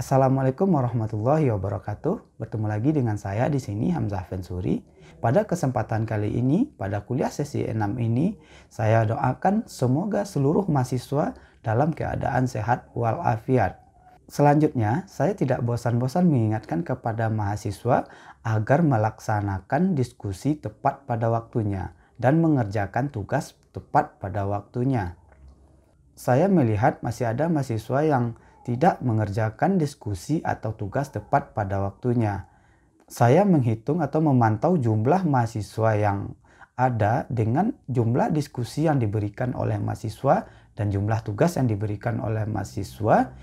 Assalamualaikum warahmatullahi wabarakatuh. Bertemu lagi dengan saya di sini Hamzah Fensuri. Pada kesempatan kali ini, pada kuliah sesi 6 ini, saya doakan semoga seluruh mahasiswa dalam keadaan sehat walafiat. Selanjutnya, saya tidak bosan-bosan mengingatkan kepada mahasiswa agar melaksanakan diskusi tepat pada waktunya dan mengerjakan tugas tepat pada waktunya. Saya melihat masih ada mahasiswa yang tidak mengerjakan diskusi atau tugas tepat pada waktunya. Saya menghitung atau memantau jumlah mahasiswa yang ada dengan jumlah diskusi yang diberikan oleh mahasiswa dan jumlah tugas yang diberikan oleh mahasiswa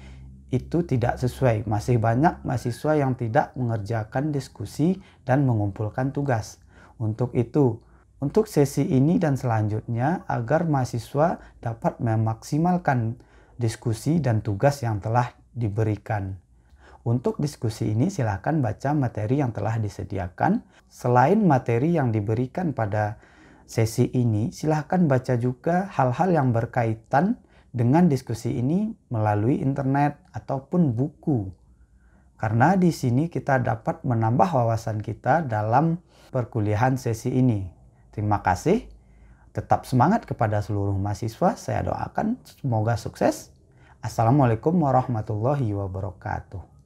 itu tidak sesuai. Masih banyak mahasiswa yang tidak mengerjakan diskusi dan mengumpulkan tugas. Untuk itu, untuk sesi ini dan selanjutnya agar mahasiswa dapat memaksimalkan diskusi dan tugas yang telah diberikan. Untuk diskusi ini silahkan baca materi yang telah disediakan. Selain materi yang diberikan pada sesi ini, silahkan baca juga hal-hal yang berkaitan dengan diskusi ini melalui internet ataupun buku. Karena di sini kita dapat menambah wawasan kita dalam perkuliahan sesi ini. Terima kasih. Tetap semangat kepada seluruh mahasiswa. Saya doakan semoga sukses. Assalamualaikum warahmatullahi wabarakatuh.